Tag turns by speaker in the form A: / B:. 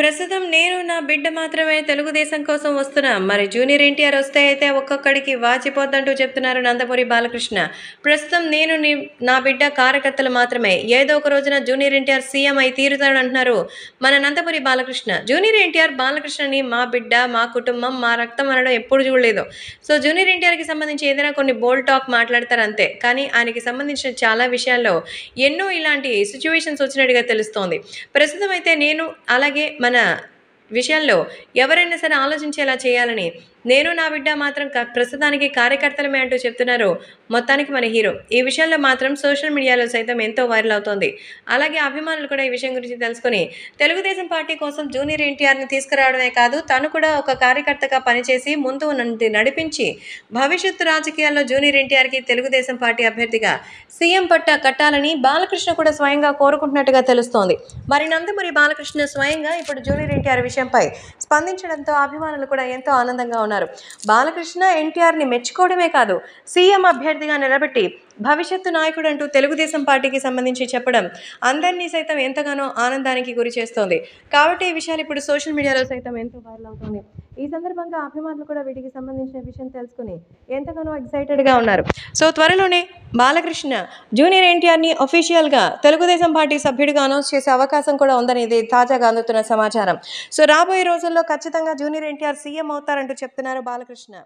A: ప్రస్తుతం నేను నా బిడ్డ మాత్రమే తెలుగుదేశం కోసం వస్తున్నా మరి జూనియర్ ఎన్టీఆర్ వస్తే అయితే ఒక్కొక్కడికి వాచిపోద్దంటూ చెప్తున్నారు నందపురి బాలకృష్ణ ప్రస్తుతం నేను నా బిడ్డ కార్యకర్తలు మాత్రమే ఏదో ఒక రోజున జూనియర్ ఎన్టీఆర్ సీఎం అయి తీరుతాడు అంటున్నారు మన నందపురి బాలకృష్ణ జూనియర్ ఎన్టీఆర్ బాలకృష్ణని మా బిడ్డ మా కుటుంబం మా రక్తం అనడం ఎప్పుడు చూడలేదు సో జూనియర్ ఎన్టీఆర్కి సంబంధించి ఏదైనా కొన్ని బోల్డ్ టాక్ మాట్లాడతారు అంతే కానీ ఆయనకి సంబంధించిన చాలా విషయాల్లో ఎన్నో ఇలాంటి సిచ్యువేషన్స్ వచ్చినట్టుగా తెలుస్తోంది ప్రస్తుతం అయితే నేను అలాగే ಗಮನ విషయంలో ఎవరైనా సరే ఆలోచించేలా చేయాలని నేను నా బిడ్డ మాత్రం ప్రస్తుతానికి కార్యకర్తలమే అంటూ చెప్తున్నారు మొత్తానికి మన హీరో ఈ విషయంలో మాత్రం సోషల్ మీడియాలో సైతం ఎంతో వైరల్ అవుతోంది అలాగే అభిమానులు కూడా ఈ విషయం గురించి తెలుసుకుని తెలుగుదేశం పార్టీ కోసం జూనియర్ ఎన్టీఆర్ని తీసుకురావడమే కాదు తను కూడా ఒక కార్యకర్తగా పనిచేసి ముందు నడిపించి భవిష్యత్తు రాజకీయాల్లో జూనియర్ ఎన్టీఆర్కి తెలుగుదేశం పార్టీ అభ్యర్థిగా సీఎం పట్ట కట్టాలని బాలకృష్ణ కూడా స్వయంగా కోరుకుంటున్నట్టుగా తెలుస్తోంది మరి నందమూరి బాలకృష్ణ స్వయంగా ఇప్పుడు జూనియర్ ఎన్టీఆర్ విషయం విషయంపై స్పందించడంతో అభిమానులు కూడా ఎంతో ఆనందంగా ఉన్నారు బాలకృష్ణ ఎన్టీఆర్ని మెచ్చుకోవడమే కాదు సీఎం అభ్యర్థిగా నిలబెట్టి భవిష్యత్తు నాయకుడు అంటూ తెలుగుదేశం పార్టీకి సంబంధించి చెప్పడం అందరినీ సైతం ఎంతగానో ఆనందానికి గురి చేస్తోంది కాబట్టి ఈ విషయాలు ఇప్పుడు సోషల్ మీడియాలో సైతం ఎంతో వైరల్ అవుతుంది ఈ సందర్భంగా అభిమానులు కూడా వీటికి సంబంధించిన విషయం తెలుసుకుని ఎంతగానో ఎక్సైటెడ్గా ఉన్నారు సో త్వరలోనే బాలకృష్ణ జూనియర్ ఎన్టీఆర్ని అఫీషియల్గా తెలుగుదేశం పార్టీ సభ్యుడిగా అనౌన్స్ చేసే అవకాశం కూడా ఉందనేది తాజాగా అందుతున్న సమాచారం సో రాబోయే రోజుల్లో ఖచ్చితంగా జూనియర్ ఎన్టీఆర్ సీఎం అవుతారంటూ చెప్తున్నారు బాలకృష్ణ